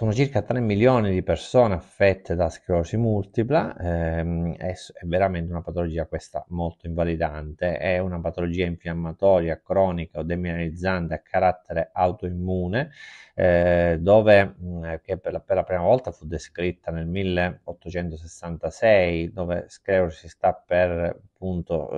Sono circa 3 milioni di persone affette da sclerosi multipla, ehm, è, è, veramente una patologia questa molto invalidante, è una patologia infiammatoria, cronica o demineralizzante a carattere autoimmune, eh, dove, mh, mm, eh, che per la, per la, prima volta fu descritta nel 1866, dove sclerosi sta per appunto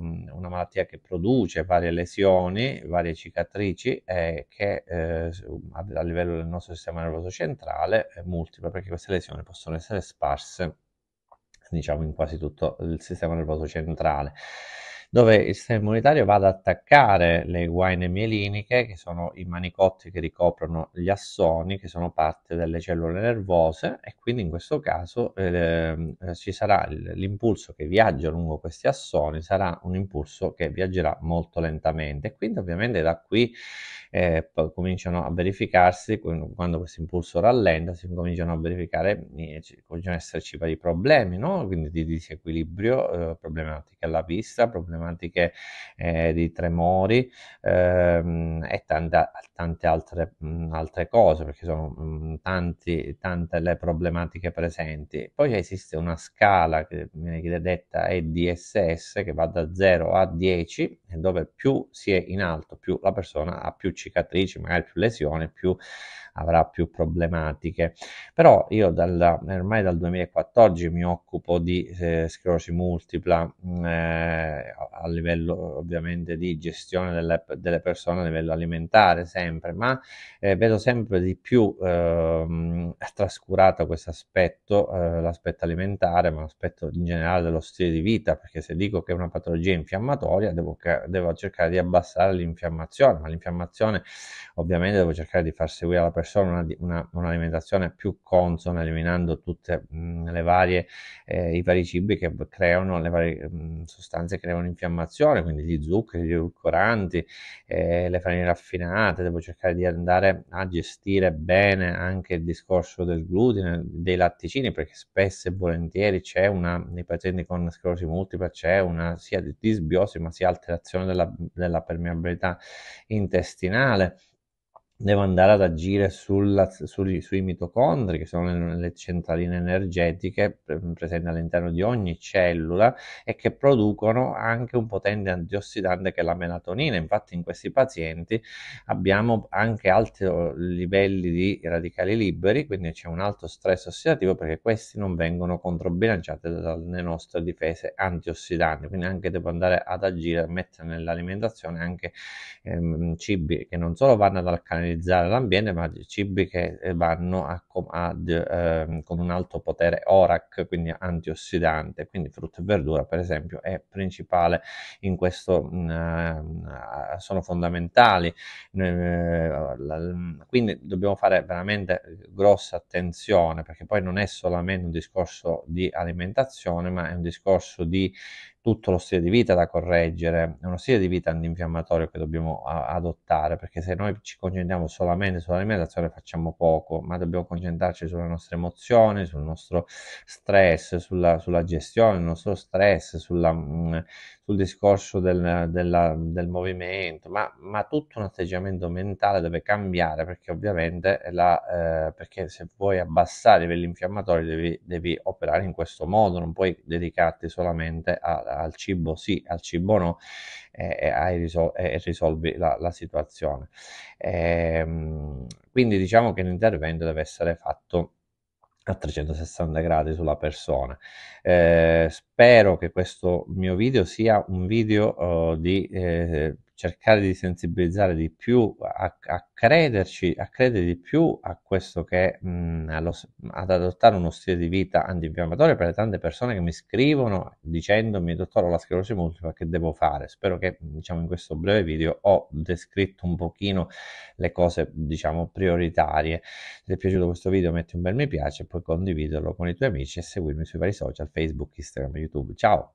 eh, una malattia che produce varie lesioni, varie cicatrici eh, che eh, a livello del nostro sistema nervoso centrale è multiple perché queste lesioni possono essere sparse diciamo in quasi tutto il sistema nervoso centrale dove il sistema immunitario va ad attaccare le guaine mieliniche, che sono i manicotti che ricoprono gli assoni, che sono parte delle cellule nervose, e quindi in questo caso ehm, eh, ci sarà l'impulso che viaggia lungo questi assoni, sarà un impulso che viaggerà molto lentamente. E quindi ovviamente da qui eh, cominciano a verificarsi, quando questo impulso rallenta, si cominciano a verificare, eh, cominciano ad esserci vari problemi, no? quindi di disequilibrio, eh, problematiche alla vista, problematiche problematiche eh, di tremori ehm, e tante, tante altre, mh, mm, altre, cose, perché sono mh, mm, tanti, tante le problematiche presenti. Poi esiste una scala che viene detta EDSS che va da 0 a 10, dove più si è in alto, più la persona ha più cicatrici, magari più lesioni, più avrà più problematiche. Però io dal, ormai dal 2014 mi occupo di eh, sclerosi multipla, mm, eh, a livello ovviamente di gestione delle, delle persone a livello alimentare sempre, ma eh, vedo sempre di più eh, trascurato questo aspetto, eh, l'aspetto alimentare, ma l'aspetto in generale dello stile di vita, perché se dico che è una patologia infiammatoria devo, devo cercare di abbassare l'infiammazione, ma l'infiammazione ovviamente devo cercare di far seguire alla persona un'alimentazione una, un più consona, eliminando tutte mh, le varie, eh, i vari cibi che creano, le varie mh, sostanze che creano infiammazione antinfiammazione, quindi gli zuccheri, gli edulcoranti, eh, le farine raffinate, devo cercare di andare a gestire bene anche il discorso del glutine, dei latticini, perché spesso e volentieri c'è una, nei pazienti con sclerosi multipla, c'è una sia disbiosi ma sia alterazione della, della permeabilità intestinale devo andare ad agire sulla, sui, sui mitocondri, che sono le centraline energetiche presenti all'interno di ogni cellula e che producono anche un potente antiossidante che è la melatonina. Infatti in questi pazienti abbiamo anche alti oh, livelli di radicali liberi, quindi c'è un alto stress ossidativo perché questi non vengono controbilanciati dalle nostre difese antiossidanti. Quindi anche devo andare ad agire, mettere nell'alimentazione anche ehm, cibi che non solo vanno ad alcalinare igienizzare l'ambiente, ma cibi che eh, vanno a, ad, eh, con un alto potere ORAC, quindi antiossidante, quindi frutta e verdura per esempio è principale in questo, mh, mm, eh, sono fondamentali, eh, quindi dobbiamo fare veramente grossa attenzione perché poi non è solamente un discorso di alimentazione, ma è un discorso di tutto lo stile di vita da correggere, è uno stile di vita antinfiammatorio che dobbiamo a- adottare, perché se noi ci concentriamo solamente sull'alimentazione facciamo poco, ma dobbiamo concentrarci sulle nostre emozioni, sul nostro stress, sulla, sulla gestione del nostro stress, sulla, mh, mm, sul discorso del, della, del movimento, ma, ma, tutto un atteggiamento mentale deve cambiare, perché ovviamente la, eh, perché se vuoi abbassare i livelli infiammatori devi, devi operare in questo modo, non puoi dedicarti solamente a al cibo sì, al cibo no, e, risol- e risolvi la, la situazione. E, ehm, quindi diciamo che l'intervento deve essere fatto a 360 gradi sulla persona. Eh, spero che questo mio video sia un video uh, di eh, cercare di sensibilizzare di più, a, a, crederci, a credere di più a questo che mh, mm, allo, ad adottare uno stile di vita antinfiammatorio per le tante persone che mi scrivono dicendomi dottore ho la sclerosi multipla che devo fare. Spero che mm, diciamo in questo breve video ho descritto un pochino le cose diciamo prioritarie. Se ti è piaciuto questo video metti un bel mi piace, poi condividerlo con i tuoi amici e seguirmi sui vari social Facebook, Instagram, YouTube. Ciao!